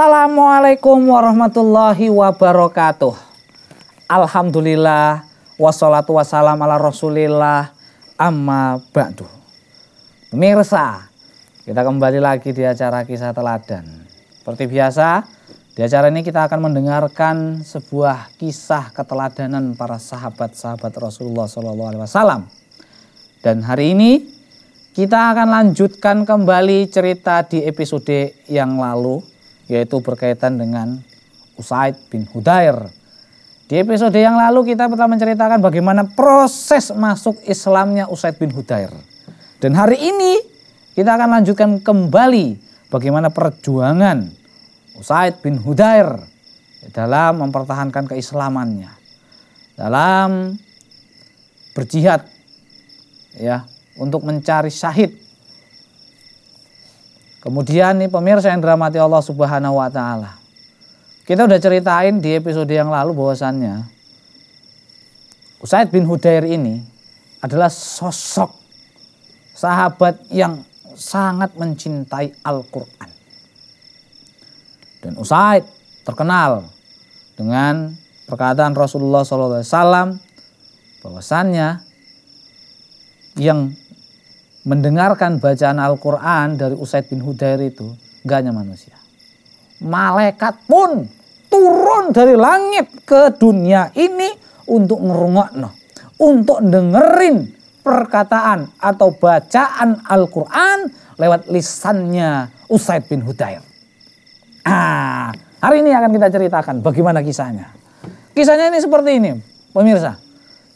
Assalamualaikum warahmatullahi wabarakatuh. Alhamdulillah wassalatu wassalam ala Rasulillah amma ba'du. Mirsa, kita kembali lagi di acara kisah teladan. Seperti biasa, di acara ini kita akan mendengarkan sebuah kisah keteladanan para sahabat-sahabat Rasulullah SAW. Dan hari ini kita akan lanjutkan kembali cerita di episode yang lalu yaitu berkaitan dengan Usaid bin Hudair. Di episode yang lalu kita telah menceritakan bagaimana proses masuk Islamnya Usaid bin Hudair. Dan hari ini kita akan lanjutkan kembali bagaimana perjuangan Usaid bin Hudair dalam mempertahankan keislamannya. Dalam berjihad ya untuk mencari syahid Kemudian nih pemirsa yang dirahmati Allah Subhanahu wa taala. Kita udah ceritain di episode yang lalu bahwasannya Usaid bin Hudair ini adalah sosok sahabat yang sangat mencintai Al-Qur'an. Dan Usaid terkenal dengan perkataan Rasulullah SAW bahwasannya yang mendengarkan bacaan Al-Quran dari Usaid bin Hudair itu gak hanya manusia. Malaikat pun turun dari langit ke dunia ini untuk ngerungok, no. untuk dengerin perkataan atau bacaan Al-Quran lewat lisannya Usaid bin Hudair. Ah, hari ini akan kita ceritakan bagaimana kisahnya. Kisahnya ini seperti ini, pemirsa.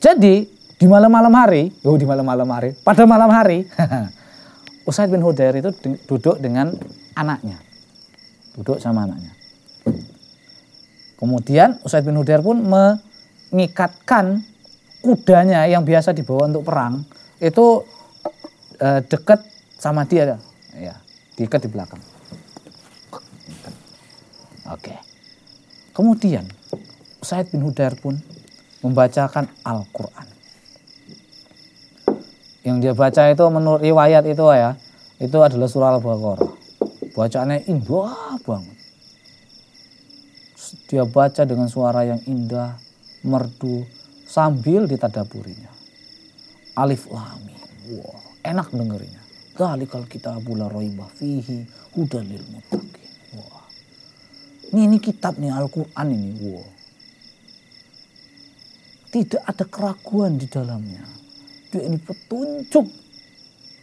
Jadi di malam-malam hari, oh di malam-malam hari, pada malam hari, Usaid bin Hudair itu duduk dengan anaknya. Duduk sama anaknya. Kemudian Usaid bin Hudair pun mengikatkan kudanya yang biasa dibawa untuk perang itu e, eh, dekat sama dia ya, ya dekat di belakang. Oke. Kemudian Usaid bin Hudair pun membacakan Al-Qur'an yang dia baca itu menurut riwayat itu ya itu adalah surah Al-Baqarah. Bacaannya indah banget. Dia baca dengan suara yang indah, merdu, sambil ditadaburinya. Alif lam. wow, enak dengerinnya. Dalikal kita bula roibah fihi hudalil mutakin. Wow. Ini, ini kitab nih Al-Quran ini. Wow. Tidak ada keraguan di dalamnya ini petunjuk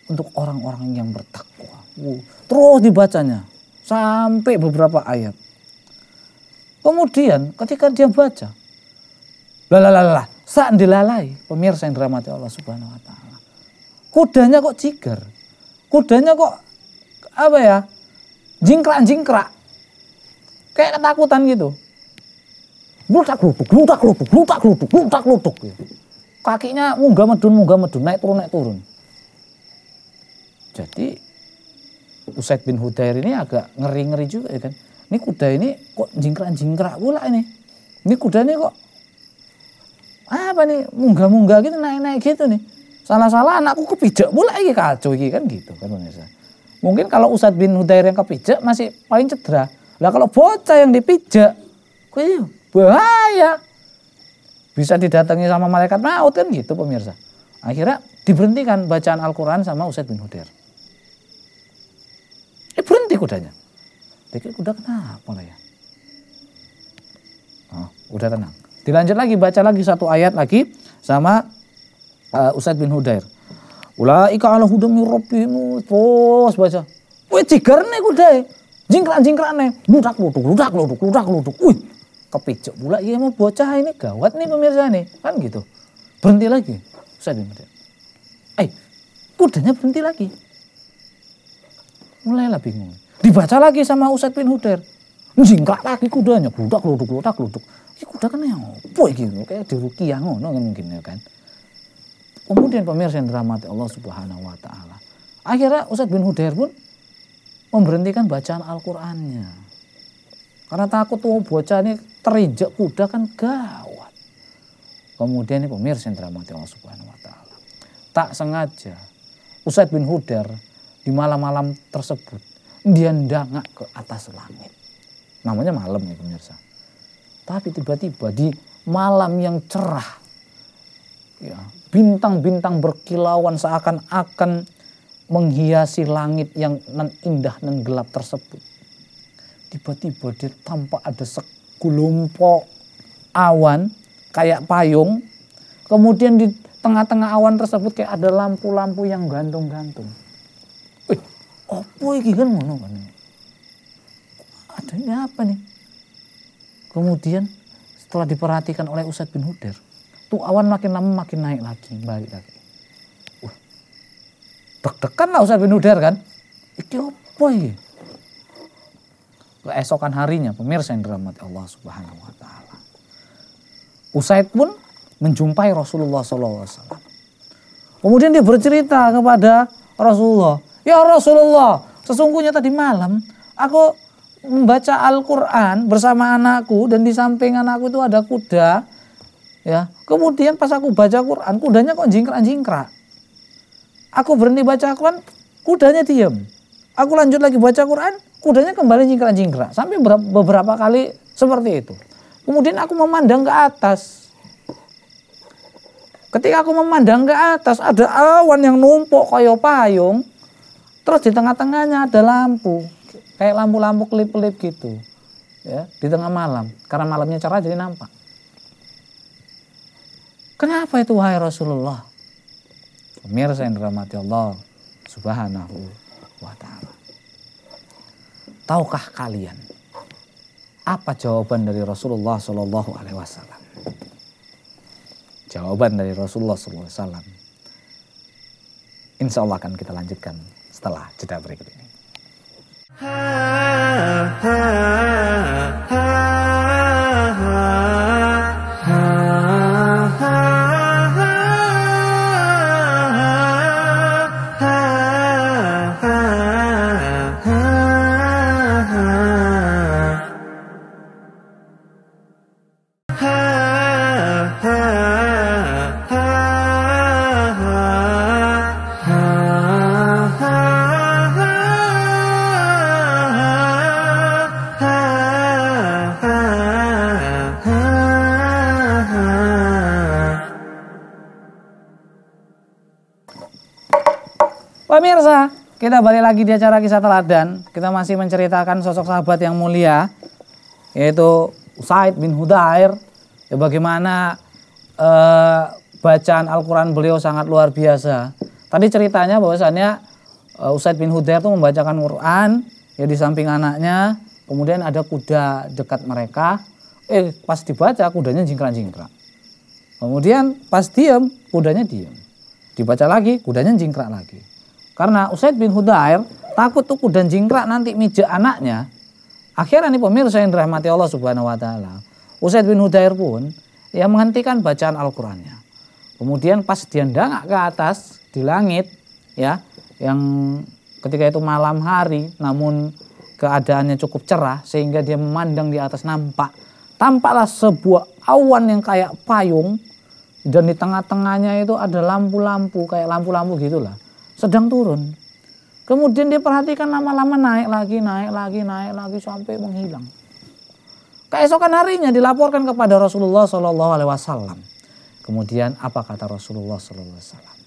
untuk orang-orang yang bertakwa. Wow. Terus dibacanya sampai beberapa ayat. Kemudian ketika dia baca, lalalala, saat dilalai, pemirsa yang dirahmati Allah Subhanahu wa taala. Kudanya kok ciger. Kudanya kok apa ya? Jingkrak-jingkrak. Kayak ketakutan gitu. glutak lutuk, glutak lutuk, glutak lutuk, glutak lutuk. gitu kakinya munggah medun munggah medun naik turun naik turun. Jadi Usaid bin Hudair ini agak ngeri-ngeri juga ya kan. Ini kuda ini kok jingkrak-jingkrak pula ini. Ini kuda ini kok apa nih munggah-munggah gitu naik-naik gitu nih. Salah-salah anakku kepijak pula ini kacau ini kan gitu kan pemirsa. Mungkin kalau Ustadz bin Hudair yang kepijak masih paling cedera. Lah kalau bocah yang dipijak, kok iya bahaya bisa didatangi sama malaikat maut kan gitu pemirsa. Akhirnya diberhentikan bacaan Al-Quran sama Usaid bin Hudair. Eh berhenti kudanya. Tapi kuda kenapa lah ya? Oh, udah tenang. Dilanjut lagi baca lagi satu ayat lagi sama uh, Usaid bin Hudair. Ulaika ala Hudum rabbimu terus baca. Wih cikernya kuda. jingkran jingkrakne. Ludak luduk ludak luduk ludak luduk. Wih kepicok pula ya mau bocah ini gawat nih pemirsa nih kan gitu berhenti lagi saya bilang eh kudanya berhenti lagi mulailah bingung dibaca lagi sama Ustadz bin Huder jingkrak lagi kudanya kuda keluduk keluduk keluduk, ini kuda ya, kan yang apa gitu kayak diruki yang ngono nggak mungkin ya kan kemudian pemirsa yang dirahmati Allah subhanahu wa ta'ala akhirnya Ustadz bin Huder pun memberhentikan bacaan Al-Qur'annya karena takut tuh bocah ini terinjak kuda kan gawat. Kemudian ini pemirsa yang dirahmati Allah Subhanahu wa taala. Tak sengaja Usaid bin Hudar di malam-malam tersebut dia ndangak ke atas langit. Namanya malam nih ya, pemirsa. Tapi tiba-tiba di malam yang cerah ya, bintang-bintang berkilauan seakan-akan menghiasi langit yang nan indah nan gelap tersebut tiba-tiba dia tampak ada segelompok awan kayak payung. Kemudian di tengah-tengah awan tersebut kayak ada lampu-lampu yang gantung-gantung. Wih, apa ini kan mana kan? Ada ini apa nih? Kemudian setelah diperhatikan oleh Ustaz bin Hudair, tuh awan makin lama makin naik lagi, balik lagi. Wah, deg-degan lah Ustaz bin Hudair kan? Iki apa ini? keesokan harinya pemirsa yang dirahmati Allah Subhanahu wa taala. Usaid pun menjumpai Rasulullah SAW. Kemudian dia bercerita kepada Rasulullah, "Ya Rasulullah, sesungguhnya tadi malam aku membaca Al-Qur'an bersama anakku dan di samping anakku itu ada kuda. Ya, kemudian pas aku baca Quran, kudanya kok jingkrak-jingkrak. Aku berhenti baca Quran, kudanya diem. Aku lanjut lagi baca Quran, kudanya kembali jingkrak-jingkrak sampai beberapa kali seperti itu. Kemudian aku memandang ke atas. Ketika aku memandang ke atas ada awan yang numpuk kayak payung. Terus di tengah-tengahnya ada lampu. Kayak lampu-lampu kelip-kelip gitu. Ya, di tengah malam. Karena malamnya cerah jadi nampak. Kenapa itu wahai Rasulullah? Pemirsa yang dirahmati Allah subhanahu tahukah kalian apa jawaban dari Rasulullah Shallallahu Alaihi Wasallam? Jawaban dari Rasulullah Shallallahu Alaihi Wasallam, insya Allah akan kita lanjutkan setelah jeda berikut ini. Ha, ha. Kita balik lagi di acara kisah teladan. Kita masih menceritakan sosok sahabat yang mulia yaitu Usaid bin Hudair. Ya bagaimana eh, bacaan Al-Qur'an beliau sangat luar biasa. Tadi ceritanya bahwasannya eh, Usaid bin Hudair itu membacakan Quran ya di samping anaknya, kemudian ada kuda dekat mereka. Eh pas dibaca kudanya jingkrak-jingkrak. Kemudian pas diem kudanya diem. Dibaca lagi kudanya jingkrak lagi. Karena Usaid bin Hudair takut tuku dan jingkrak nanti mijak anaknya. Akhirnya nih pemirsa yang dirahmati Allah Subhanahu wa taala. Usaid bin Hudair pun ia ya menghentikan bacaan Al-Qur'annya. Kemudian pas dia ndangak ke atas di langit ya, yang ketika itu malam hari namun keadaannya cukup cerah sehingga dia memandang di atas nampak tampaklah sebuah awan yang kayak payung dan di tengah-tengahnya itu ada lampu-lampu kayak lampu-lampu gitulah sedang turun. Kemudian dia perhatikan lama-lama naik lagi, naik lagi, naik lagi sampai menghilang. Keesokan harinya dilaporkan kepada Rasulullah Shallallahu Alaihi Wasallam. Kemudian apa kata Rasulullah Shallallahu Alaihi Wasallam?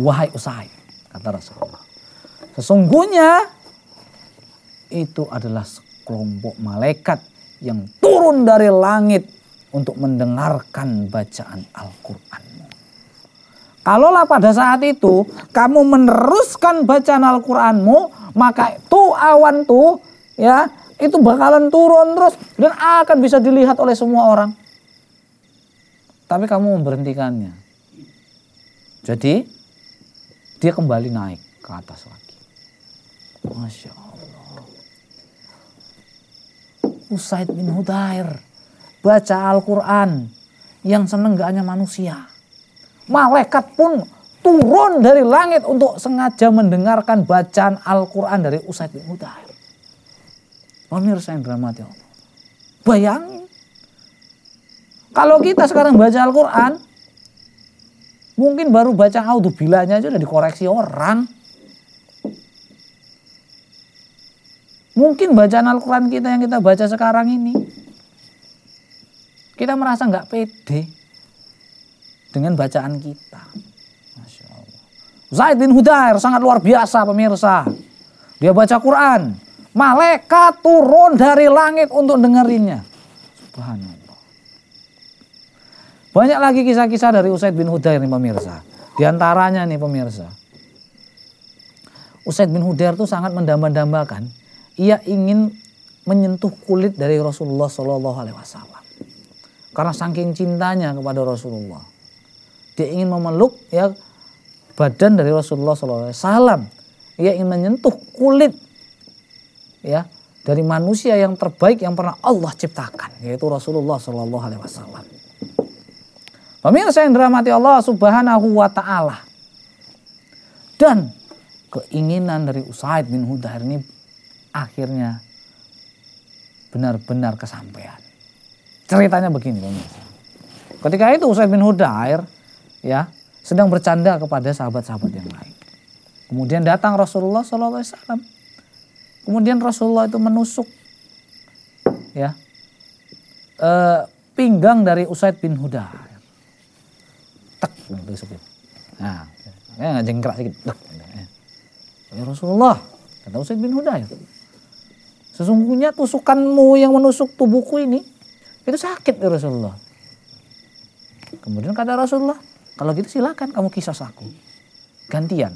Wahai usai, kata Rasulullah. Sesungguhnya itu adalah sekelompok malaikat yang turun dari langit untuk mendengarkan bacaan Al-Quran. Kalaulah pada saat itu kamu meneruskan bacaan Al-Qur'anmu, maka tu awan tuh ya, itu bakalan turun terus dan akan bisa dilihat oleh semua orang. Tapi kamu memberhentikannya. Jadi dia kembali naik ke atas lagi. Masya Allah. Usaid bin Hudair baca Al-Quran yang seneng gak hanya manusia malaikat pun turun dari langit untuk sengaja mendengarkan bacaan Al-Quran dari Usaid bin Mutahir. Pemirsa yang dirahmati Allah. Bayangin. Kalau kita sekarang baca Al-Quran, mungkin baru baca audzubilahnya aja udah dikoreksi orang. Mungkin bacaan Al-Quran kita yang kita baca sekarang ini, kita merasa nggak pede dengan bacaan kita. Masya Allah. Zaid bin Hudair sangat luar biasa pemirsa. Dia baca Quran. Malaikat turun dari langit untuk dengerinnya. Subhanallah. Banyak lagi kisah-kisah dari Usaid bin Hudair nih pemirsa. Di antaranya nih pemirsa. Usaid bin Hudair tuh sangat mendambakan, Ia ingin menyentuh kulit dari Rasulullah Shallallahu Alaihi Wasallam karena saking cintanya kepada Rasulullah. Dia ingin memeluk ya badan dari Rasulullah SAW. Ia ingin menyentuh kulit ya dari manusia yang terbaik yang pernah Allah ciptakan yaitu Rasulullah Shallallahu Alaihi Wasallam. Pemirsa yang dirahmati Allah Subhanahu Wa Taala dan keinginan dari Usaid bin Hudair ini akhirnya benar-benar kesampaian. Ceritanya begini pemirsa. Ketika itu Usaid bin Hudair ya sedang bercanda kepada sahabat-sahabat yang lain. Kemudian datang Rasulullah SAW. Kemudian Rasulullah itu menusuk ya e, pinggang dari Usaid bin Huda. Tek, tusuk. Nah, ya, jengkrak sedikit. Tek. Ya Rasulullah, kata Usaid bin Huda. Ya. Sesungguhnya tusukanmu yang menusuk tubuhku ini itu sakit ya Rasulullah. Kemudian kata Rasulullah, kalau gitu silakan kamu kisos aku. Gantian.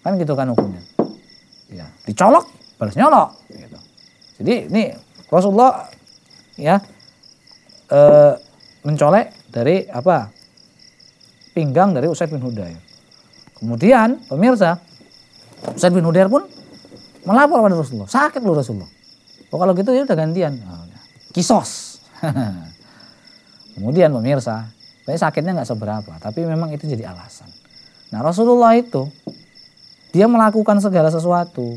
Kan gitu kan hukumnya. Ya, dicolok balas nyolok gitu. Jadi ini Rasulullah ya e, mencolek dari apa? pinggang dari Usaid bin Hudair. Kemudian pemirsa Usaid bin Hudair pun melapor pada Rasulullah. Sakit lu Rasulullah. Oh, kalau gitu ya udah gantian. Nah, kisos. Kemudian pemirsa tapi sakitnya nggak seberapa, tapi memang itu jadi alasan. Nah Rasulullah itu dia melakukan segala sesuatu,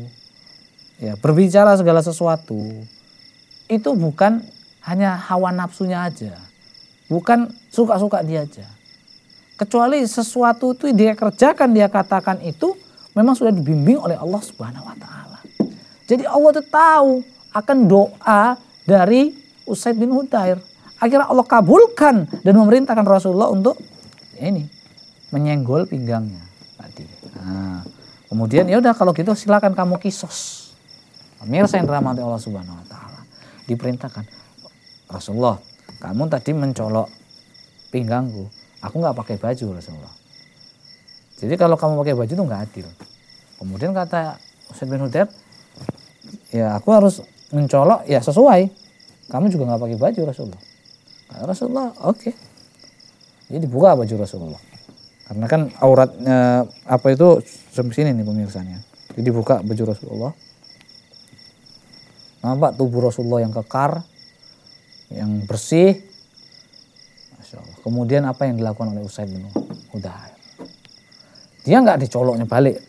ya berbicara segala sesuatu itu bukan hanya hawa nafsunya aja, bukan suka-suka dia aja. Kecuali sesuatu itu dia kerjakan, dia katakan itu memang sudah dibimbing oleh Allah Subhanahu wa taala. Jadi Allah itu tahu akan doa dari Usaid bin Hudair. Akhirnya Allah kabulkan dan memerintahkan Rasulullah untuk ini menyenggol pinggangnya tadi. Nah, kemudian ya udah kalau gitu silakan kamu kisos. Pemirsa yang dirahmati Allah Subhanahu wa taala diperintahkan Rasulullah, kamu tadi mencolok pinggangku. Aku nggak pakai baju Rasulullah. Jadi kalau kamu pakai baju itu nggak adil. Kemudian kata Ustaz bin Hudaib, ya aku harus mencolok ya sesuai. Kamu juga nggak pakai baju Rasulullah. Ah, Rasulullah oke. Okay. Jadi buka baju Rasulullah. Karena kan auratnya apa itu sampai sini nih pemirsanya. Jadi buka baju Rasulullah. Nampak tubuh Rasulullah yang kekar, yang bersih. Masya Allah. Kemudian apa yang dilakukan oleh Usaid bin Hudair? Dia nggak dicoloknya balik,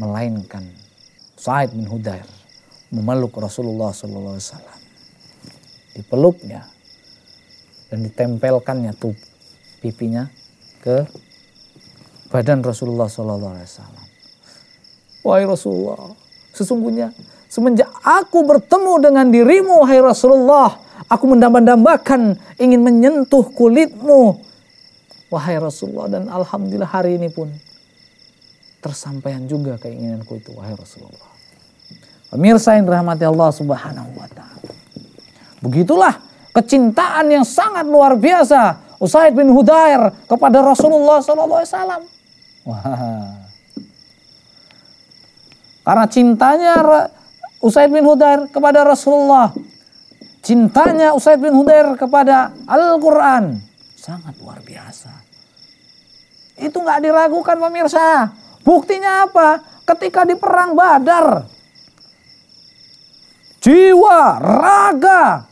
melainkan Said bin Hudair memeluk Rasulullah alaihi wasallam dipeluknya dan ditempelkannya tuh pipinya ke badan Rasulullah Sallallahu Alaihi Wasallam. Wahai Rasulullah, sesungguhnya semenjak aku bertemu dengan dirimu, wahai Rasulullah, aku mendamba ingin menyentuh kulitmu, wahai Rasulullah. Dan alhamdulillah hari ini pun tersampaian juga keinginanku itu, wahai Rasulullah. Pemirsa yang dirahmati Allah Subhanahu wa taala. Begitulah kecintaan yang sangat luar biasa Usaid bin Hudair kepada Rasulullah SAW. Wah. Karena cintanya Usaid bin Hudair kepada Rasulullah, cintanya Usaid bin Hudair kepada Al-Quran sangat luar biasa. Itu nggak diragukan pemirsa. Buktinya apa? Ketika di perang Badar, jiwa, raga,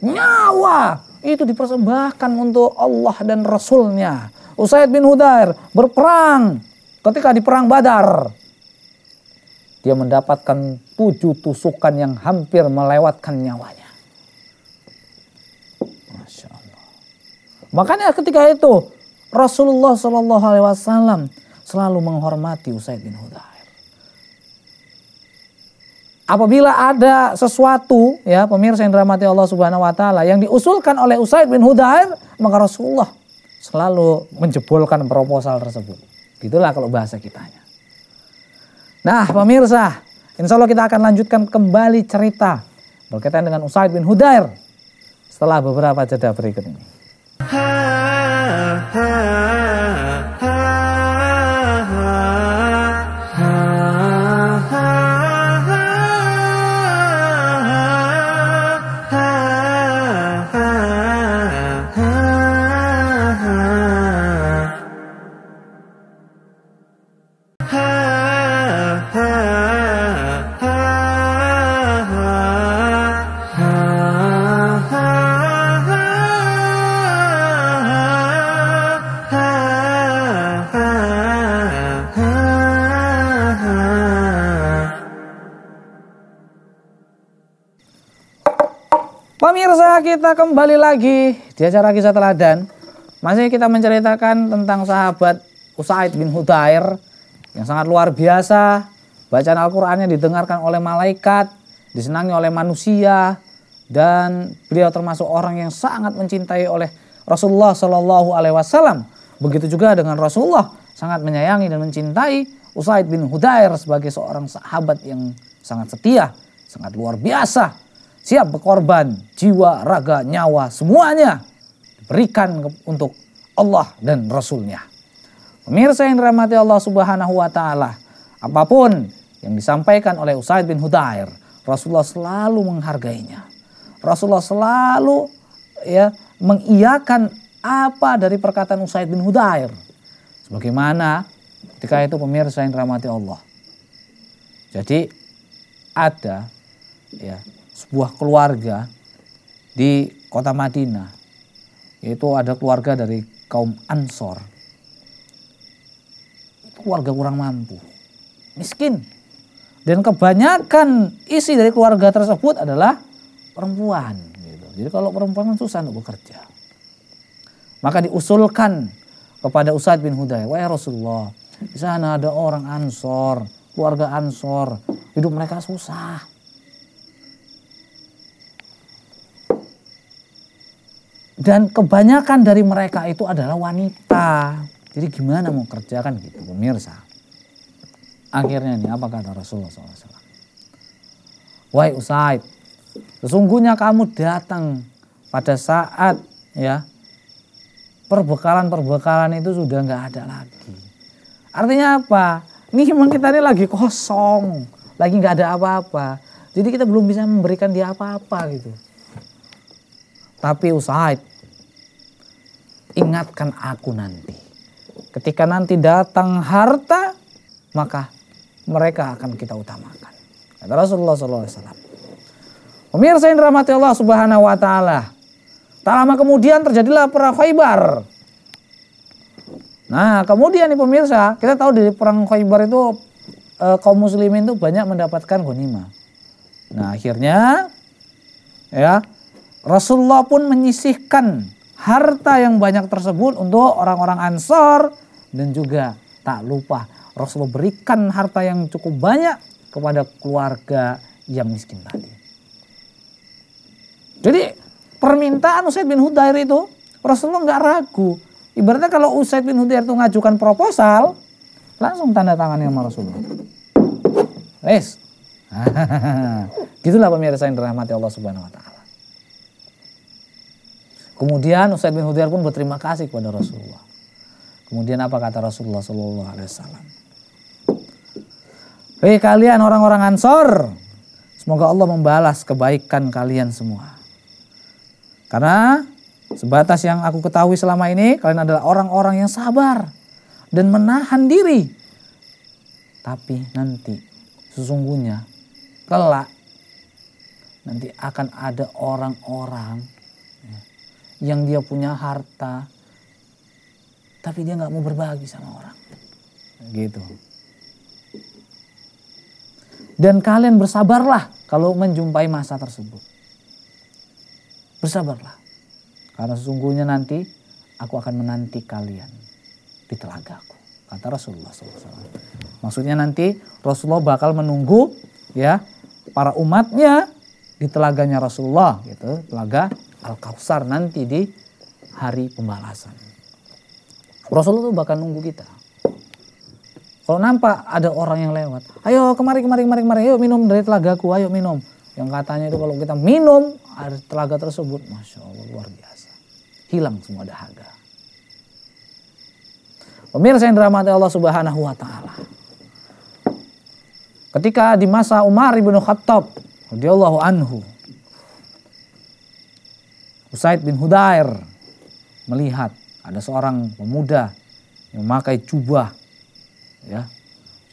nyawa itu dipersembahkan untuk Allah dan Rasulnya. Usaid bin Hudair berperang ketika di perang Badar. Dia mendapatkan tujuh tusukan yang hampir melewatkan nyawanya. Masya Allah. Makanya ketika itu Rasulullah Shallallahu Alaihi Wasallam selalu menghormati Usaid bin Hudair apabila ada sesuatu ya pemirsa yang dirahmati Allah Subhanahu wa taala yang diusulkan oleh Usaid bin Hudair maka Rasulullah selalu menjebolkan proposal tersebut. Itulah kalau bahasa kitanya. Nah, pemirsa, insya Allah kita akan lanjutkan kembali cerita berkaitan dengan Usaid bin Hudair setelah beberapa jeda berikut ini. Ha, ha. kita kembali lagi di acara kisah teladan. Masih kita menceritakan tentang sahabat Usaid bin Hudair yang sangat luar biasa. Bacaan Al-Qur'annya didengarkan oleh malaikat, disenangi oleh manusia dan beliau termasuk orang yang sangat mencintai oleh Rasulullah Shallallahu alaihi wasallam. Begitu juga dengan Rasulullah sangat menyayangi dan mencintai Usaid bin Hudair sebagai seorang sahabat yang sangat setia, sangat luar biasa siap berkorban jiwa, raga, nyawa, semuanya diberikan untuk Allah dan Rasulnya. Pemirsa yang dirahmati Allah Subhanahu wa taala, apapun yang disampaikan oleh Usaid bin Hudair, Rasulullah selalu menghargainya. Rasulullah selalu ya mengiyakan apa dari perkataan Usaid bin Hudair. Sebagaimana ketika itu pemirsa yang dirahmati Allah. Jadi ada ya sebuah keluarga di kota Madinah. Itu ada keluarga dari kaum Ansor. Keluarga kurang mampu, miskin. Dan kebanyakan isi dari keluarga tersebut adalah perempuan. Gitu. Jadi kalau perempuan kan susah untuk bekerja. Maka diusulkan kepada Usaid bin Hudai. wahai Rasulullah, di sana ada orang Ansor, keluarga Ansor, hidup mereka susah Dan kebanyakan dari mereka itu adalah wanita. Jadi gimana mau kerja kan gitu pemirsa. Akhirnya ini apa kata Rasulullah SAW. Wahai Usaid, sesungguhnya kamu datang pada saat ya perbekalan-perbekalan itu sudah nggak ada lagi. Artinya apa? Ini memang kita ini lagi kosong, lagi nggak ada apa-apa. Jadi kita belum bisa memberikan dia apa-apa gitu. Tapi Usaid ingatkan aku nanti. Ketika nanti datang harta, maka mereka akan kita utamakan. Kata Rasulullah SAW. Pemirsa yang dirahmati Allah Subhanahu wa taala. Tak lama kemudian terjadilah perang Khaybar. Nah, kemudian nih pemirsa, kita tahu dari perang Khaybar itu eh, kaum muslimin itu banyak mendapatkan ghanimah. Nah, akhirnya ya Rasulullah pun menyisihkan harta yang banyak tersebut untuk orang-orang Ansor dan juga tak lupa Rasulullah berikan harta yang cukup banyak kepada keluarga yang miskin tadi. Jadi permintaan Usaid bin Hudair itu Rasulullah nggak ragu. Ibaratnya kalau Usaid bin Hudair itu ngajukan proposal, langsung tanda tangannya sama Rasulullah. Wes. Gitulah pemirsa yang dirahmati Allah Subhanahu wa taala. Kemudian Usaid bin Hudair pun berterima kasih kepada Rasulullah. Kemudian apa kata Rasulullah Sallallahu Alaihi Wasallam? Hei kalian orang-orang Ansor, semoga Allah membalas kebaikan kalian semua. Karena sebatas yang aku ketahui selama ini, kalian adalah orang-orang yang sabar dan menahan diri. Tapi nanti sesungguhnya kelak nanti akan ada orang-orang yang dia punya harta, tapi dia nggak mau berbagi sama orang. Gitu. Dan kalian bersabarlah kalau menjumpai masa tersebut. Bersabarlah. Karena sesungguhnya nanti aku akan menanti kalian di telagaku. Kata Rasulullah SAW. Maksudnya nanti Rasulullah bakal menunggu ya para umatnya di telaganya Rasulullah gitu. Telaga Al-Kausar nanti di hari pembalasan. Rasulullah itu bahkan nunggu kita. Kalau nampak ada orang yang lewat, ayo kemari kemari kemari kemari, ayo minum dari telagaku, ayo minum. Yang katanya itu kalau kita minum air telaga tersebut, masya Allah luar biasa, hilang semua dahaga. Pemirsa yang dirahmati Allah Subhanahu Wa Taala, ketika di masa Umar ibnu Khattab, radhiyallahu anhu, Usaid bin Hudair melihat ada seorang pemuda yang memakai jubah ya.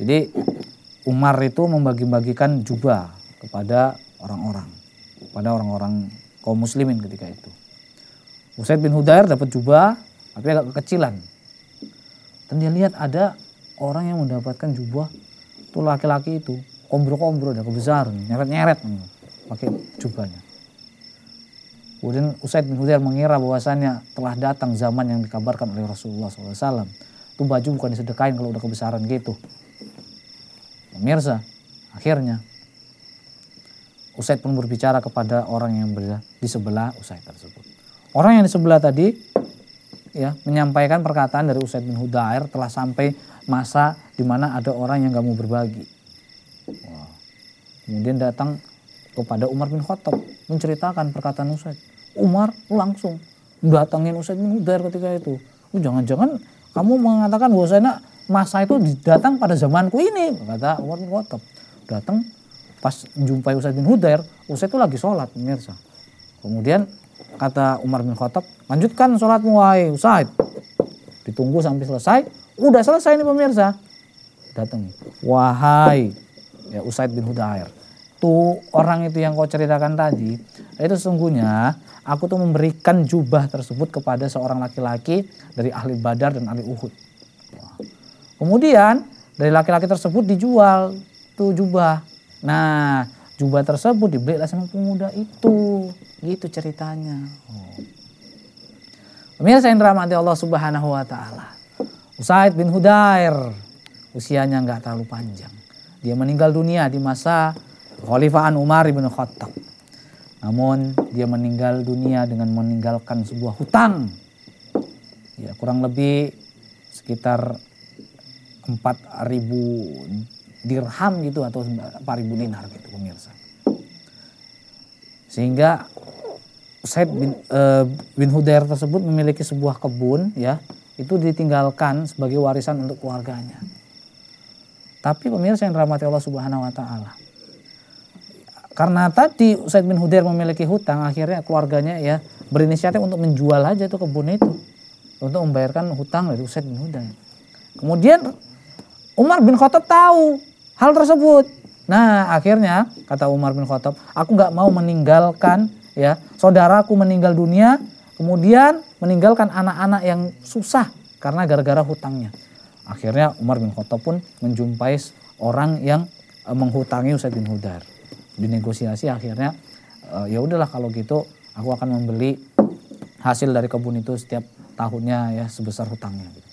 Jadi Umar itu membagi-bagikan jubah kepada orang-orang, kepada orang-orang kaum muslimin ketika itu. Usaid bin Hudair dapat jubah tapi agak kekecilan. Dan dia lihat ada orang yang mendapatkan jubah itu laki-laki itu kombro-kombro ada kebesaran, nyeret-nyeret pakai jubahnya. Kemudian Usaid bin Hudair mengira bahwasannya telah datang zaman yang dikabarkan oleh Rasulullah SAW. Itu baju bukan disedekain kalau udah kebesaran gitu. Pemirsa, akhirnya Usaid pun berbicara kepada orang yang berada di sebelah Usaid tersebut. Orang yang di sebelah tadi ya menyampaikan perkataan dari Usaid bin Hudair telah sampai masa di mana ada orang yang gak mau berbagi. Wah. Kemudian datang kepada Umar bin Khattab menceritakan perkataan Usaid. Umar langsung datangin Usaid bin Hudair ketika itu. Oh, jangan-jangan kamu mengatakan bahwasanya masa itu datang pada zamanku ini, kata Umar bin Khattab. Datang pas jumpai Usaid bin Hudair, Usaid itu lagi sholat pemirsa. Kemudian kata Umar bin Khattab, lanjutkan sholatmu wahai Usaid. Ditunggu sampai selesai, udah selesai nih pemirsa. Datang, wahai ya Usaid bin Hudair. Tuh orang itu yang kau ceritakan tadi, itu sesungguhnya aku tuh memberikan jubah tersebut kepada seorang laki-laki dari ahli Badar dan ahli Uhud. Kemudian dari laki-laki tersebut dijual tuh jubah. Nah, jubah tersebut dibeli dibelilah sama pemuda itu. Gitu ceritanya. Pemirsa yang dirahmati Allah Subhanahu wa taala. Usaid bin Hudair usianya nggak terlalu panjang. Dia meninggal dunia di masa Khalifahan Umar bin Khattab. Namun dia meninggal dunia dengan meninggalkan sebuah hutang. Ya, kurang lebih sekitar 4000 dirham gitu atau 4000 dinar gitu pemirsa. Sehingga Said bin, uh, bin Hudair tersebut memiliki sebuah kebun ya, itu ditinggalkan sebagai warisan untuk keluarganya. Tapi pemirsa yang dirahmati Allah Subhanahu wa taala, karena tadi Ustadz bin Hudair memiliki hutang, akhirnya keluarganya ya berinisiatif untuk menjual aja itu kebun itu. Untuk membayarkan hutang dari Said bin Hudair. Kemudian Umar bin Khattab tahu hal tersebut. Nah akhirnya kata Umar bin Khattab, aku nggak mau meninggalkan ya saudaraku meninggal dunia, kemudian meninggalkan anak-anak yang susah karena gara-gara hutangnya. Akhirnya Umar bin Khattab pun menjumpai orang yang eh, menghutangi Usaid bin Hudar dinegosiasi akhirnya e, ya udahlah kalau gitu aku akan membeli hasil dari kebun itu setiap tahunnya ya sebesar hutangnya gitu.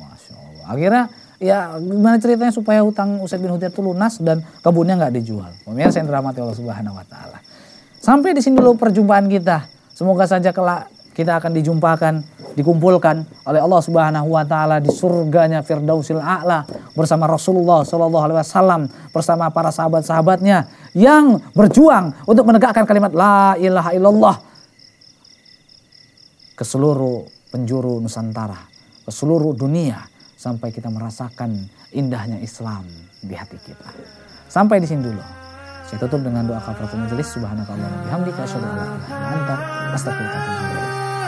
Masya Allah. Akhirnya ya gimana ceritanya supaya hutang Usaid bin Hudair itu lunas dan kebunnya nggak dijual. Pemirsa yang dirahmati Allah Subhanahu wa taala. Sampai di sini dulu perjumpaan kita. Semoga saja kelak kita akan dijumpakan, dikumpulkan oleh Allah Subhanahu wa taala di surganya Firdausil A'la bersama Rasulullah sallallahu alaihi wasallam, bersama para sahabat-sahabatnya yang berjuang untuk menegakkan kalimat la ilaha illallah ke seluruh penjuru Nusantara, ke seluruh dunia sampai kita merasakan indahnya Islam di hati kita. Sampai di sini dulu. Saya tutup dengan doa kafaratul majelis subhanakallahumma bihamdika asyhadu an la ilaha illa anta astaghfiruka wa atubu ilaik.